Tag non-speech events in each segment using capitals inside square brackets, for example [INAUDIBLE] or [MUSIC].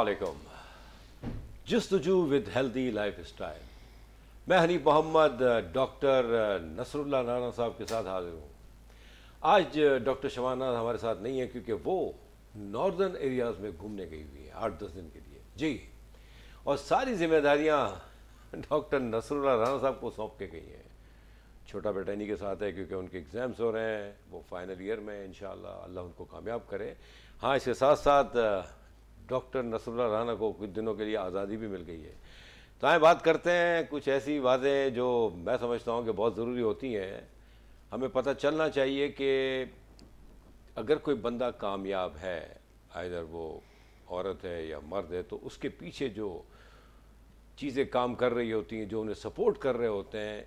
अलैक्म जू with healthy lifestyle मैं Honey Mohammad doctor uh, uh, Nasrullah नाना साहब के साथ हाजिर हूँ आज डॉक्टर uh, शवाना हमारे साथ नहीं है क्योंकि वो नॉर्दर्न एरियाज में घूमने गई हुई है आठ दस दिन के लिए जी और सारी जिम्मेदारियाँ डॉक्टर नसरुल्ला राना साहब को सौंप के गई हैं छोटा बेटा इन्हीं के साथ है क्योंकि उनके एग्ज़ाम्स हो रहे हैं वो फाइनल ईयर में इन अल्लाह उनको कामयाब करे हाँ इसके साथ साथ डॉक्टर नसरुल्ला राना को कुछ दिनों के लिए आज़ादी भी मिल गई है तो आए बात करते हैं कुछ ऐसी बातें जो मैं समझता हूँ कि बहुत ज़रूरी होती हैं हमें पता चलना चाहिए कि अगर कोई बंदा कामयाब है आधर वो औरत है या मर्द है तो उसके पीछे जो चीज़ें काम कर रही होती हैं जो उन्हें सपोर्ट कर रहे होते हैं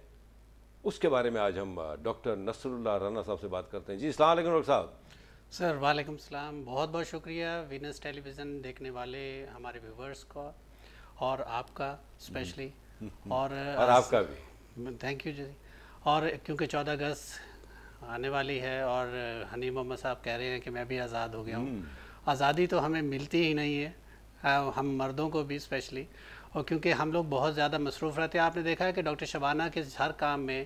उसके बारे में आज हम डॉक्टर नसरुल्ला राना साहब से बात करते हैं जी अलैक्म डॉक्टर साहब सर वालेकुम सलाम बहुत बहुत शुक्रिया विनस टेलीविज़न देखने वाले हमारे व्यूवर्स का और आपका स्पेशली हम्म। और और आपका भी थैंक यू जी और क्योंकि 14 अगस्त आने वाली है और हनी मोहम्मद साहब कह रहे हैं कि मैं भी आज़ाद हो गया हूँ हम्म। आज़ादी तो हमें मिलती ही नहीं है हम मर्दों को भी स्पेशली और क्योंकि हम लोग बहुत ज़्यादा मसरूफ़ रहते हैं आपने देखा है कि डॉक्टर शबाना के हर काम में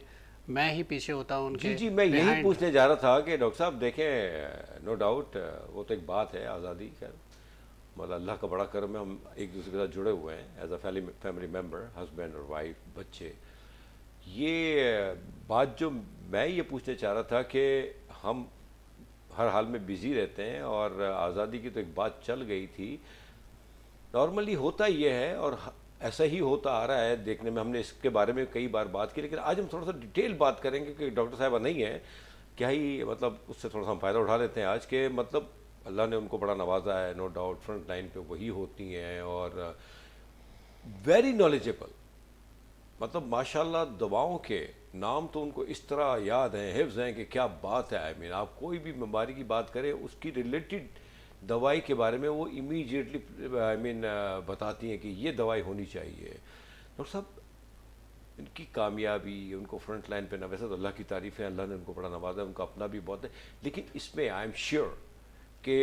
मैं ही पीछे होता हूँ जी जी मैं यही पूछने जा रहा था कि डॉक्टर साहब देखें नो डाउट वो तो एक बात है आज़ादी का मतलब अल्लाह का बड़ा कर्म है हम एक दूसरे के साथ जुड़े हुए हैं as a family member husband और वाइफ बच्चे ये बात जो मैं ये पूछना चाह रहा था कि हम हर हाल में बिज़ी रहते हैं और आज़ादी की तो एक बात चल गई थी नॉर्मली होता यह है और ऐसा ही होता आ रहा है देखने में हमने इसके बारे में कई बार बात की लेकिन आज हम थोड़ा सा डिटेल बात करेंगे कि डॉक्टर साहब नहीं है क्या ही मतलब उससे थोड़ा सा हम फ़ायदा उठा लेते हैं आज के मतलब अल्लाह ने उनको बड़ा नवाजा है नो डाउट फ्रंट लाइन पर वही होती हैं और वेरी नॉलेजेबल मतलब माशाल्लाह दवाओं के नाम तो उनको इस तरह याद हैं हिफ्ज़ हैं कि क्या बात है आई I मीन mean, आप कोई भी बीमारी की बात करें उसकी रिलेटेड दवाई के बारे में वो इमीडिएटली आई मीन बताती हैं कि ये दवाई होनी चाहिए डॉक्टर साहब इनकी कामयाबी उनको फ्रंट लाइन पे ना वैसे तो अल्लाह की तारीफ़ है अल्लाह ने उनको बड़ा नवाजा उनका अपना भी बहुत है लेकिन इसमें आई एम श्योर कि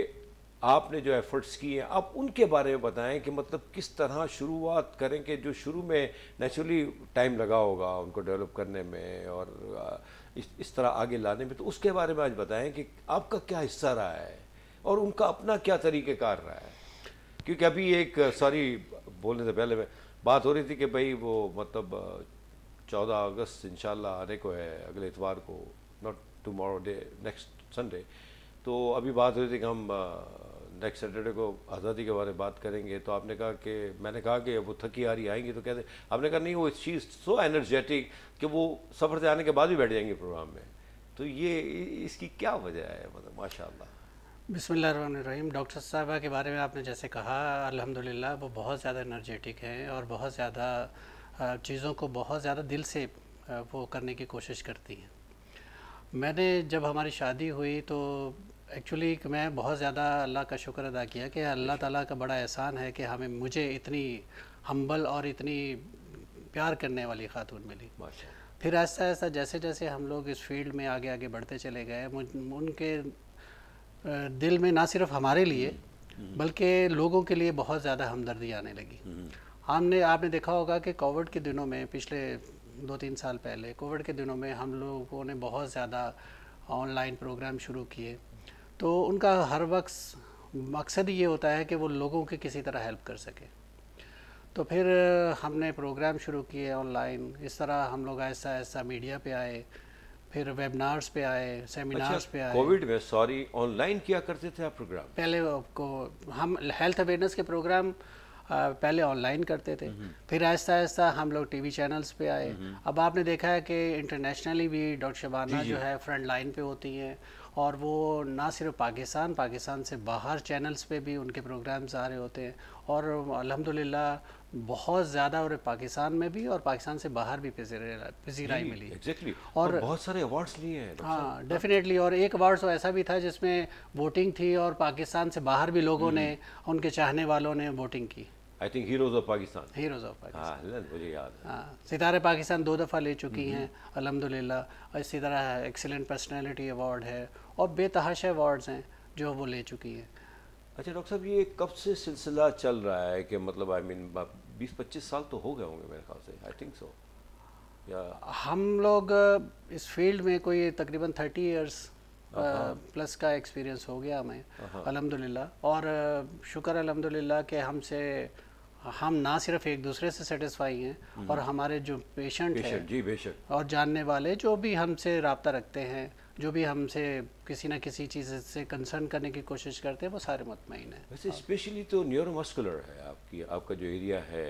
आपने जो एफर्ट्स किए हैं आप उनके बारे में बताएं कि मतलब किस तरह शुरुआत करें कि जो शुरू में नेचुरली टाइम लगा होगा उनको डेवलप करने में और uh, इस, इस तरह आगे लाने में तो उसके बारे में आज बताएं कि आपका क्या हिस्सा रहा है और उनका अपना क्या तरीक़ेकार रहा है क्योंकि अभी एक सॉरी बोलने से पहले मैं बात हो रही थी कि भाई वो मतलब चौदह अगस्त इन आने को है अगले इतवार को not tomorrow day next Sunday तो अभी बात हो रही थी कि हम नेक्स्ट सैटरडे को आज़ादी के बारे में बात करेंगे तो आपने कहा कि मैंने कहा कि वो थकी हारी आएंगी तो कहते आपने कहा नहीं वो इस चीज़ सो एनर्जेटिक कि वो सफ़र से आने के बाद भी बैठ जाएंगे प्रोग्राम में तो ये इसकी क्या वजह है मतलब माशाल्लाह रहीम डॉक्टर साहबा के बारे में आपने जैसे कहा अल्हम्दुलिल्लाह वो बहुत ज़्यादा एनर्जेटिक हैं और बहुत ज़्यादा चीज़ों को बहुत ज़्यादा दिल से वो करने की कोशिश करती हैं मैंने जब हमारी शादी हुई तो एक्चुअली मैं बहुत ज़्यादा अल्लाह का शुक्र अदा किया कि अल्लाह ताला का बड़ा एहसान है कि हमें मुझे इतनी हम्बल और इतनी प्यार करने वाली खातून मिली फिर ऐसा ऐसा जैसे जैसे हम लोग इस फील्ड में आगे आगे बढ़ते चले गए उनके दिल में ना सिर्फ हमारे लिए बल्कि लोगों के लिए बहुत ज़्यादा हमदर्दी आने लगी हमने आपने देखा होगा कि कोविड के दिनों में पिछले दो तीन साल पहले कोविड के दिनों में हम लोगों ने बहुत ज़्यादा ऑनलाइन प्रोग्राम शुरू किए तो उनका हर वक्त मकसद ये होता है कि वो लोगों की किसी तरह हेल्प कर सके तो फिर हमने प्रोग्राम शुरू किए ऑनलाइन इस तरह हम लोग ऐसा ऐसा मीडिया पे आए फिर वेबिनार्स पे आए सेमिनार्स अच्छा, पे आए कोविड में सॉरी ऑनलाइन किया करते थे आप प्रोग्राम पहले आपको हम हेल्थ अवेयरनेस के प्रोग्राम पहले ऑनलाइन करते थे हम्म। फिर आहिस्ता आहिस्ता हम लोग टीवी चैनल्स पे आए हम्म। अब आपने देखा है कि इंटरनेशनली भी डॉक्टर शबाना जो है फ्रंट लाइन पे होती हैं और वो ना सिर्फ पाकिस्तान पाकिस्तान से बाहर चैनल्स पे भी उनके प्रोग्राम्स आ रहे होते हैं और अलहमदिल्ला बहुत ज़्यादा और पाकिस्तान में भी और पाकिस्तान से बाहर भी पजीराई मिली एग्जैक्टली exactly. और, और बहुत सारे अवार्ड्स लिए हैं हाँ डेफिनेटली और एक अवार्ड तो ऐसा भी था जिसमें वोटिंग थी और पाकिस्तान से बाहर भी लोगों हम्म। ने उनके चाहने वालों ने वोटिंग की I think heroes of Pakistan heroes of Pakistan मुझे याद है हाँ, सितारे पाकिस्तान दो दफ़ा ले चुकी हम्म। हैं अलहमदिल्ला इसी तरह एक्सीलेंट पर्सनैलिटी अवार्ड है और बेतहाशा अवार्ड्स हैं जो वो ले चुकी हैं अच्छा डॉक्टर साहब ये कब से सिलसिला चल रहा है कि मतलब आई I मीन mean, बीस पच्चीस साल तो हो गए होंगे मेरे ख्याल से आई थिंक सो या हम लोग इस फील्ड में कोई तकरीबन थर्टी इयर्स प्लस का एक्सपीरियंस हो गया हमें अलहमदिल्ला और शुक्र अलहमदिल्ला के हमसे हम ना सिर्फ एक दूसरे से सेटिस्फाई हैं हम्म। और हमारे जो पेशेंट, पेशेंट हैं जी बेशक और जानने वाले जो भी हमसे रबता रखते हैं जो भी हमसे किसी ना किसी चीज़ से कंसर्न करने की कोशिश करते हैं वो सारे मुतमिन हैं वैसे स्पेशली तो न्यूरोमस्कुलर है आपकी आपका जो एरिया है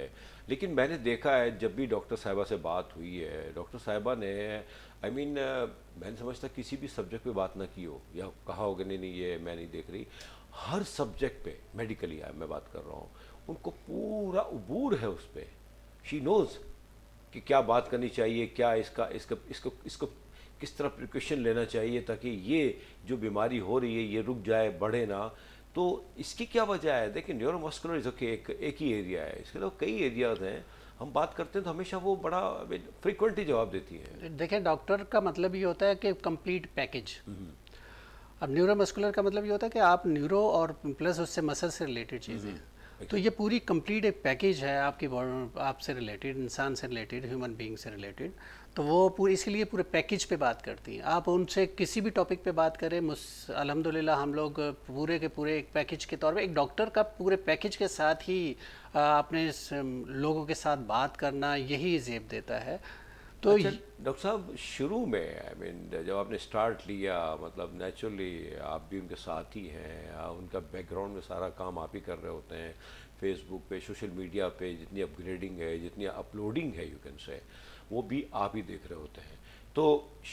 लेकिन मैंने देखा है जब भी डॉक्टर साहिबा से बात हुई है डॉक्टर साहिबा ने आई I मीन mean, मैंने समझता किसी भी सब्जेक्ट पे बात ना की हो या कहा होगा नहीं नहीं ये मैं नहीं देख रही हर सब्जेक्ट पे मेडिकली मैं बात कर रहा हूँ उनको पूरा अबूर है उस पर शी नोज़ कि क्या बात करनी चाहिए क्या इसका इसका इसको इसको किस तरह प्रिकॉशन लेना चाहिए ताकि ये जो बीमारी हो रही है ये रुक जाए बढ़े ना तो इसकी क्या वजह है देखिए न्यूरोमस्कुलर इज ओके एक एक ही एरिया है इसके अलावा कई एरियाज हैं हम बात करते हैं तो हमेशा वो बड़ा फ्रिक्वेंटली जवाब देती है देखिए डॉक्टर का मतलब ये होता है कि कंप्लीट हम्म। पैकेज अब न्यूरोमस्कुलर का मतलब ये होता है कि आप न्यूरो और प्लस उससे मसल से रिलेटेड चीज़ें तो ये पूरी कंप्लीट एक पैकेज है आपकी आपसे रिलेटेड इंसान से रिलेटेड ह्यूमन बीइंग से रिलेटेड तो वो पूरी इसीलिए पूरे पैकेज पे बात करती हैं आप उनसे किसी भी टॉपिक पे बात करें मुस अलहमदिल्ला हम लोग पूरे के पूरे एक पैकेज के तौर पे एक डॉक्टर का पूरे पैकेज के साथ ही अपने लोगों के साथ बात करना यही जेब देता है तो अच्छा, डॉक्टर साहब शुरू में आई I मीन mean, जब आपने स्टार्ट लिया मतलब नेचुरली आप भी उनके साथ ही हैं उनका बैकग्राउंड में सारा काम आप ही कर रहे होते हैं फेसबुक पे सोशल मीडिया पे जितनी अपग्रेडिंग है जितनी अपलोडिंग है यू कैन से वो भी आप ही देख रहे होते हैं तो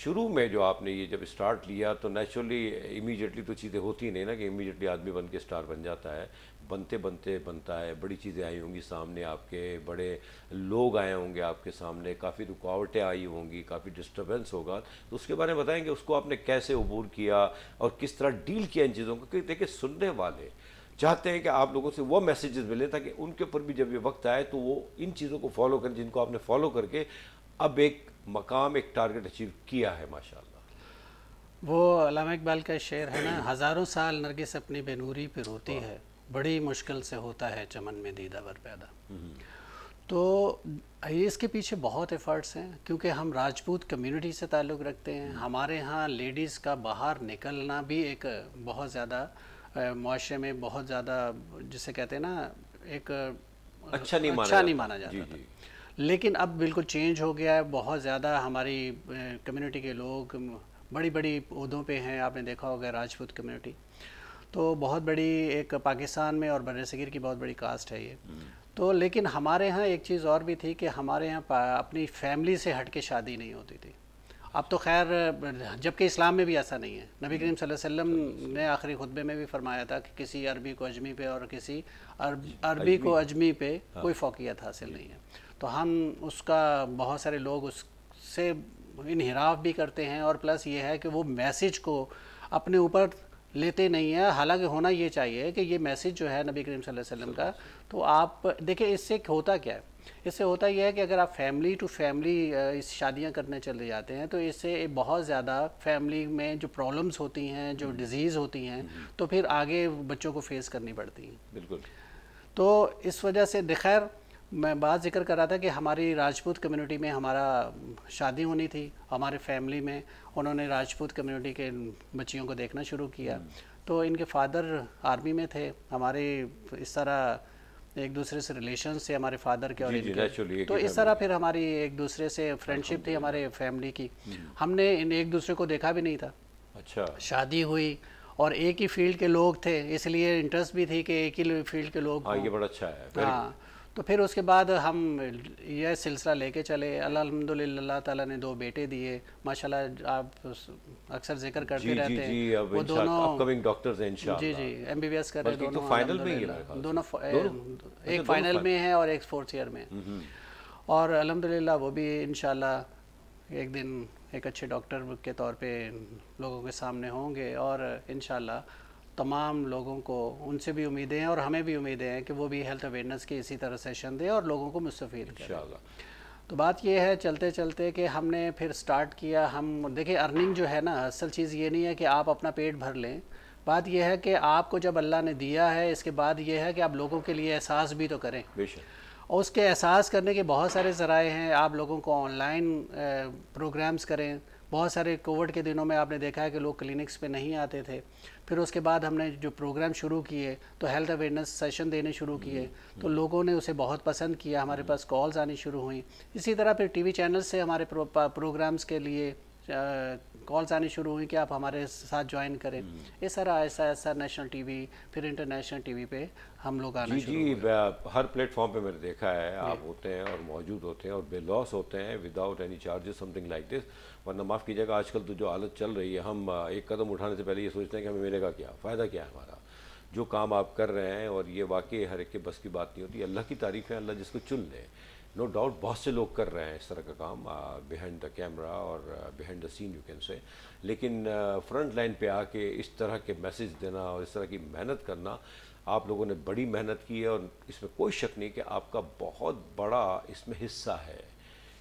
शुरू में जो आपने ये जब स्टार्ट लिया तो नेचुरली इमीडिएटली तो चीज़ें होती नहीं ना कि इमीडिएटली आदमी बन के स्टार बन जाता है बनते बनते बनता है बड़ी चीज़ें आई होंगी सामने आपके बड़े लोग आए होंगे आपके सामने काफ़ी रुकावटें आई होंगी काफ़ी डिस्टर्बेंस होगा तो उसके बारे में बताएंगे उसको आपने कैसे अबूर किया और किस तरह डील किया इन चीज़ों को क्योंकि देखिए सुनने वाले चाहते हैं कि आप लोगों से वो मैसेजेस मिले ताकि उनके ऊपर भी जब ये वक्त आए तो वो इन चीज़ों को फॉलो करें जिनको आपने फॉलो करके अब एक मकाम एक टारगेट अचीव किया है माशा वो अलामा इकबाल का शेर है ना हज़ारों साल नरगिस अपनी बेनूरी पर रोती है बड़ी मुश्किल से होता है चमन में दीदावर पैदा हम्म। तो इसके पीछे बहुत एफर्ट्स हैं क्योंकि हम राजपूत कम्युनिटी से ताल्लुक़ रखते हैं हम्म। हमारे यहाँ लेडीज़ का बाहर निकलना भी एक बहुत ज़्यादा माशरे में बहुत ज़्यादा जिसे कहते हैं ना एक अच्छा नहीं अच्छा नहीं माना जाता जी, था लेकिन अब बिल्कुल चेंज हो गया है बहुत ज़्यादा हमारी कम्युनिटी के लोग बड़ी बड़ी उहदों पे हैं आपने देखा होगा राजपूत कम्युनिटी तो बहुत बड़ी एक पाकिस्तान में और बर्र की बहुत बड़ी कास्ट है ये हम्म। तो लेकिन हमारे यहाँ एक चीज़ और भी थी कि हमारे यहाँ अपनी फैमिली से हट के शादी नहीं होती थी अब तो खैर जबकि इस्लाम में भी ऐसा नहीं है नबी हम्म। करीम वसल्लम ने आखिरी खुतबे में भी फरमाया था कि किसी अरबी को अजमी पे और किसी अरब अरबी को अजमी पे हाँ। कोई फोकियत हासिल नहीं है तो हम उसका बहुत सारे लोग उससे इनहराफ भी करते हैं और प्लस ये है कि वो मैसेज को अपने ऊपर लेते नहीं हैं हालांकि होना ये चाहिए कि ये मैसेज जो है नबी करीम वसल्लम का तो आप देखिए इससे होता क्या है इससे होता यह है कि अगर आप फैमिली टू फैमिली इस शादियां करने चले जाते हैं तो इससे बहुत ज़्यादा फैमिली में जो प्रॉब्लम्स होती हैं जो डिजीज़ हम्म। होती हैं हम्म। तो फिर आगे बच्चों को फेस करनी पड़ती हैं बिल्कुल तो इस वजह से खैर मैं बात जिक्र कर रहा था कि हमारी राजपूत कम्युनिटी में हमारा शादी होनी थी हमारे फैमिली में उन्होंने राजपूत कम्युनिटी के बच्चियों को देखना शुरू किया हम्म। तो इनके फादर आर्मी में थे हमारे इस तरह एक दूसरे से रिलेशन थे हमारे फादर के और जी, जी, तो इस तरह फिर हमारी एक दूसरे से फ्रेंडशिप हाँ, हाँ, थी हाँ। हमारे फैमिली की हम्म। हमने इन एक दूसरे को देखा भी नहीं था अच्छा शादी हुई और एक ही फील्ड के लोग थे इसलिए इंटरेस्ट भी थी कि एक ही फील्ड के लोग हाँ ये बड़ा अच्छा है हाँ तो फिर उसके बाद हम यह सिलसिला लेके चले अलहमदिल्ला ताला ने दो बेटे दिए माशाल्लाह आप अक्सर जिक्र करते जी, रहते जी, हैं वो दोनों अपकमिंग डॉक्टर्स हैं जी जी एमबीबीएस कर रहे हैं तो दोनों तो फाइनल में ही दोनों अच्छा, एक फाइनल में है और एक फोर्थ ईयर में हम्म, हम्म। और अलहमदिल्ला वो भी इन एक दिन एक अच्छे डॉक्टर के तौर पर लोगों के सामने होंगे और इन तमाम लोगों को उनसे भी उम्मीदें हैं और हमें भी उम्मीदें हैं कि वो भी हेल्थ अवेयरनेस के इसी तरह सेशन दें और लोगों को मुस्तफ़ी करें तो बात यह है चलते चलते कि हमने फिर स्टार्ट किया हम देखिए अर्निंग जो है ना असल चीज़ ये नहीं है कि आप अपना पेट भर लें बात यह है कि आपको जब अल्लाह ने दिया है इसके बाद यह है कि आप लोगों के लिए एहसास भी तो करें और उसके एहसास करने के बहुत सारे ज़राए हैं आप लोगों को ऑनलाइन प्रोग्राम्स करें बहुत सारे कोविड के दिनों में आपने देखा है कि लोग क्लिनिक्स पे नहीं आते थे फिर उसके बाद हमने जो प्रोग्राम शुरू किए तो हेल्थ अवेयरनेस सेशन देने शुरू किए तो हम्म। लोगों ने उसे बहुत पसंद किया हमारे पास कॉल्स आनी शुरू हुई इसी तरह फिर टीवी चैनल से हमारे प्रो, प्रोग्राम्स के लिए कॉल्स आने शुरू हुई कि आप हमारे साथ ज्वाइन करें इस तरह ऐसा ऐसा नेशनल टीवी फिर इंटरनेशनल टीवी पे हम लोग आने जी जी हर प्लेटफॉर्म पे मैंने देखा है आप होते हैं और मौजूद होते हैं और बेलॉस होते हैं without any charges something like this वरना माफ़ कीजिएगा आजकल तो जो हालत चल रही है हम एक कदम उठाने से पहले ये सोचते हैं कि हमें मिलेगा क्या फ़ायदा क्या है हमारा जो काम आप कर रहे हैं और ये वाकई हर एक के बस की बात नहीं होती अल्लाह की तारीफ है अल्लाह जिसको चुन लें नो डाउट बहुत से लोग कर रहे हैं इस तरह का काम बिहाइंड द कैमरा और behind the scene you can say लेकिन फ्रंट uh, लाइन पे आके इस तरह के मैसेज देना और इस तरह की मेहनत करना आप लोगों ने बड़ी मेहनत की है और इसमें कोई शक नहीं कि आपका बहुत बड़ा इसमें हिस्सा है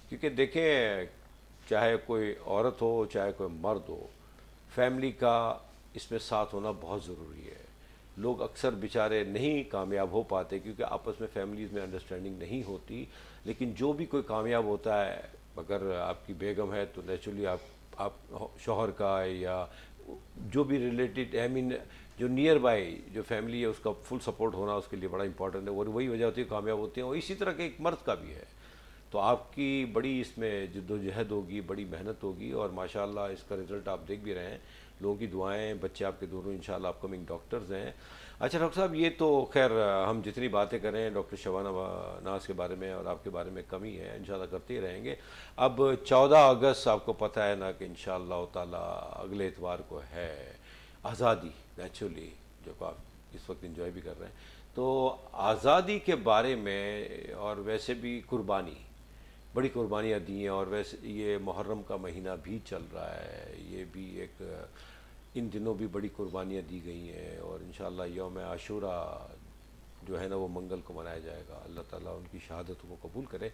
क्योंकि देखें चाहे कोई औरत हो चाहे कोई मर्द हो फैमिली का इसमें साथ होना बहुत ज़रूरी है लोग अक्सर बेचारे नहीं कामयाब हो पाते क्योंकि आपस में फैमिलीज़ में अंडरस्टैंडिंग नहीं होती लेकिन जो भी कोई कामयाब होता है अगर आपकी बेगम है तो नेचुरली आप आप शोहर का या जो भी रिलेटेड आई मीन जो नियर बाय जो फैमिली है उसका फुल सपोर्ट होना उसके लिए बड़ा इंपॉर्टेंट है और वही वजह होती है कामयाब होते हैं और इसी तरह के एक मर्द का भी है तो आपकी बड़ी इसमें जद्दोजहद होगी बड़ी मेहनत होगी और माशाल्लाह इसका रिज़ल्ट आप देख भी रहे हैं लोगों की दुआएं बच्चे आपके दोनों इन अपकमिंग डॉक्टर्स हैं अच्छा डॉक्टर साहब ये तो खैर हम जितनी बातें कर रहे हैं डॉक्टर शबाना नाज के बारे में और आपके बारे में कमी है इन करते ही रहेंगे अब चौदह अगस्त आपको पता है ना कि इन ताला अगले इतवार को है आज़ादी नेचुरली जो आप इस वक्त इंजॉय भी कर रहे हैं तो आज़ादी के बारे में और वैसे भी कुर्बानी बड़ी कुर्बानियाँ दी हैं और वैसे ये मुहर्रम का महीना भी चल रहा है ये भी एक इन दिनों भी बड़ी कुर्बानियाँ दी गई हैं और इन योम आशूरा जो है ना वो मंगल को मनाया जाएगा अल्लाह ताला उनकी शहादत को कबूल करे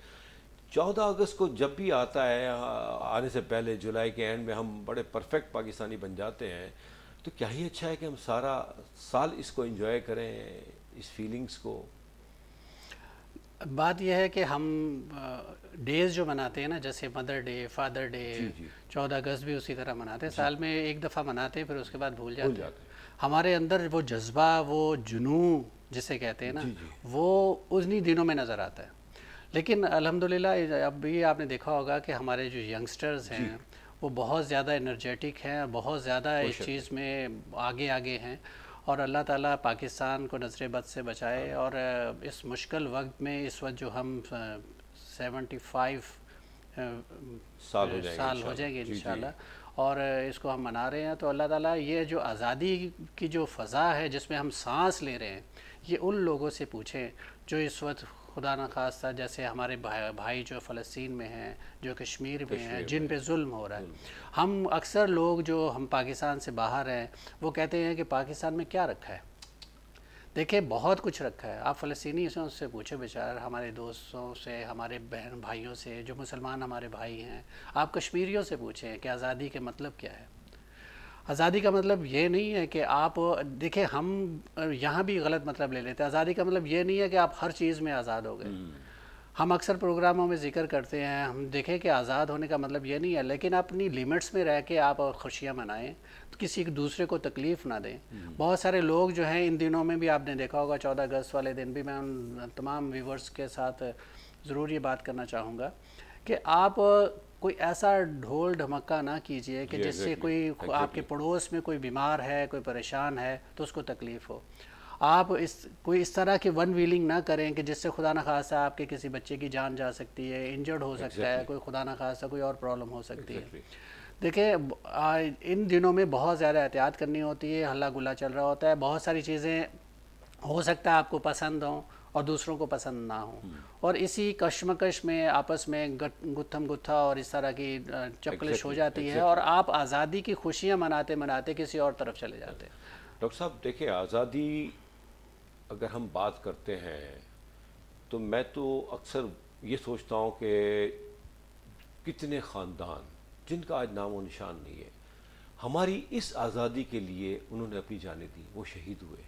चौदह अगस्त को जब भी आता है आने से पहले जुलाई के एंड में हम बड़े परफेक्ट पाकिस्तानी बन जाते हैं तो क्या ही अच्छा है कि हम सारा साल इसको इंजॉय करें इस फीलिंग्स को बात यह है कि हम डेज़ जो मनाते हैं ना जैसे मदर डे फादर डे जी जी। चौदह अगस्त भी उसी तरह मनाते हैं साल में एक दफ़ा मनाते हैं फिर उसके बाद भूल जाते, जाते हैं हमारे अंदर वो जज्बा वो जुनू जिसे कहते हैं ना वो उन्हीं दिनों में नज़र आता है लेकिन अलहमदिल्ला अब भी आपने देखा होगा कि हमारे जो यंगस्टर्स हैं वो बहुत ज़्यादा एनर्जेटिक हैं बहुत ज़्यादा इस चीज़ में आगे आगे हैं और अल्लाह ताला पाकिस्तान को नजर बद से बचाए हाँ। और इस मुश्किल वक्त में इस वक्त जो हम सेवेंटी फाइव साल हो जाएगा साल हो जाएगी इन और इसको हम मना रहे हैं तो अल्लाह ताला ये जो आज़ादी की जो फ़ज़ा है जिसमें हम सांस ले रहे हैं ये उन लोगों से पूछें जो इस वक्त खुदा न खास्ता जैसे हमारे भाई, भाई जो फ़लस्तीन में हैं जो कश्मीर में हैं जिन पे जुल्म हो रहा है हम अक्सर लोग जो हम पाकिस्तान से बाहर हैं वो कहते हैं कि पाकिस्तान में क्या रखा है देखिए बहुत कुछ रखा है आप फ़लस्तीनी से उससे पूछो बेचार हमारे दोस्तों से हमारे बहन भाइयों से जो मुसलमान हमारे भाई हैं आप कश्मीरियों से पूछें कि आज़ादी के मतलब क्या है आज़ादी का मतलब ये नहीं है कि आप देखिए हम यहाँ भी गलत मतलब ले लेते हैं आज़ादी का मतलब ये नहीं है कि आप हर चीज़ में आज़ाद हो गए हम्म। हम अक्सर प्रोग्रामों में जिक्र करते हैं हम देखें कि आज़ाद होने का मतलब ये नहीं है लेकिन अपनी लिमिट्स में रह के आप खुशियाँ मनाएं किसी दूसरे को तकलीफ ना दें हम्म। बहुत सारे लोग जो हैं इन दिनों में भी आपने देखा होगा चौदह अगस्त वाले दिन भी मैं उन तमाम व्यूवर्स के साथ ज़रूर ये बात करना चाहूँगा कि आप कोई ऐसा ढोल ढमक्का ना कीजिए कि जिससे कोई आपके पड़ोस में कोई बीमार है कोई परेशान है तो उसको तकलीफ़ हो आप इस कोई इस तरह के वन व्हीलिंग ना करें कि जिससे खुदा ना खासा आपके किसी बच्चे की जान जा सकती है इंजर्ड हो exactly. सकता है कोई खुदा ना खासा कोई और प्रॉब्लम हो सकती exactly. है देखिए इन दिनों में बहुत ज़्यादा एहतियात करनी होती है हल्ला गुल्ला चल रहा होता है बहुत सारी चीज़ें हो सकता है आपको पसंद हों और दूसरों को पसंद ना हो हम्म। और इसी कश्मकश में आपस में गुत्थम गुत्था और इस तरह की चपकलिश हो जाती है और आप आज़ादी की खुशियाँ मनाते मनाते किसी और तरफ चले जाते हैं डॉक्टर साहब देखिए आज़ादी अगर हम बात करते हैं तो मैं तो अक्सर ये सोचता हूँ कि कितने ख़ानदान जिनका आज नामो निशान नहीं है हमारी इस आज़ादी के लिए उन्होंने अपनी जाने दी वो शहीद हुए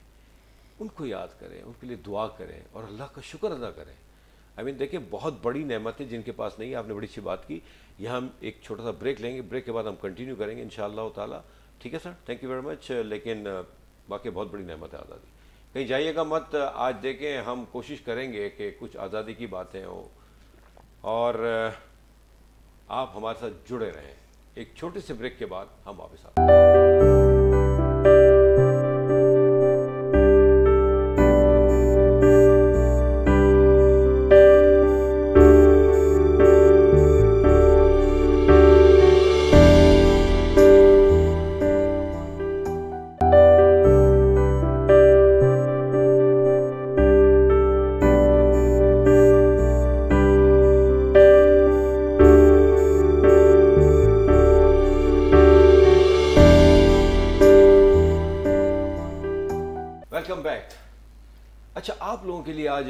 उनको याद करें उनके लिए दुआ करें और अल्लाह का शुक्र अदा करें आई I मीन mean, देखिए बहुत बड़ी नहमतें जिनके पास नहीं है आपने बड़ी अच्छी बात की यहाँ हम एक छोटा सा ब्रेक लेंगे ब्रेक के बाद हम कंटिन्यू करेंगे इन ताला ठीक है sir thank you very much लेकिन uh, बाकी बहुत बड़ी नहमत है आज़ादी कहीं जाइएगा मत आज देखें हम कोशिश करेंगे कि कुछ आज़ादी की बातें हों और uh, आप हमारे साथ जुड़े रहें एक छोटे से ब्रेक के बाद हम वापस आते हैं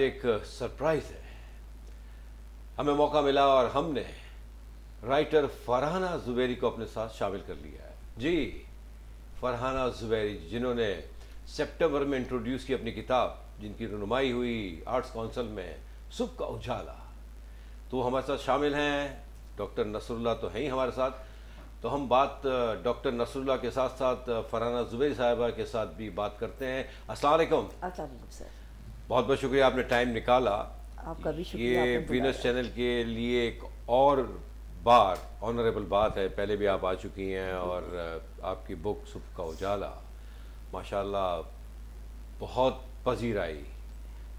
एक सरप्राइज है हमें मौका मिला और हमने राइटर फरहाना जुबैरी को अपने साथ शामिल कर लिया है जी फरहाना जुबैरी जिन्होंने सितंबर में इंट्रोड्यूस की अपनी किताब जिनकी रुनुमाई हुई आर्ट्स काउंसिल में सुबह का उजाला तो हमारे साथ शामिल हैं डॉक्टर नसरुल्ला तो हैं ही हमारे साथ तो हम बात डॉक्टर नसरुल्ला के साथ साथ फरहाना जुबैर साहिबा के साथ भी बात करते हैं अस्सलाम सर बहुत बहुत शुक्रिया आपने टाइम निकाला आपका भी शुक्रिया ये वीनस चैनल के लिए एक और बार ऑनरेबल बात है पहले भी आप आ चुकी हैं और आपकी बुक सुबह का उजाला माशाल्लाह बहुत पजीर आई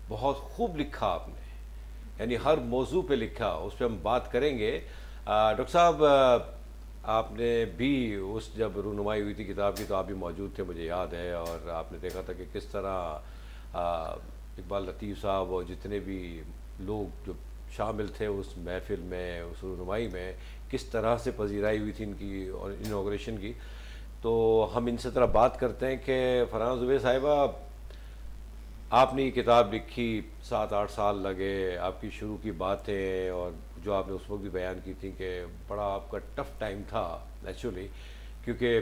बहुत खूब लिखा आपने यानी हर मौजू पे लिखा उस पर हम बात करेंगे डॉक्टर साहब आपने भी उस जब रूनुमाई हुई थी किताब की तो आप भी मौजूद थे मुझे याद है और आपने देखा था कि किस तरह आ, इकबाल लतीफ़ साहब और जितने भी लोग जो शामिल थे उस महफिल में उस रनुमाई में किस तरह से पजीराई हुई थी इनकी और इनाग्रेशन की तो हम इनसे तरह बात करते हैं कि फरहान जुबे साहिबा आपने ये किताब लिखी सात आठ साल लगे आपकी शुरू की बातें और जो आपने उस वक्त भी बयान की थी कि बड़ा आपका टफ़ टाइम था नेचुरली क्योंकि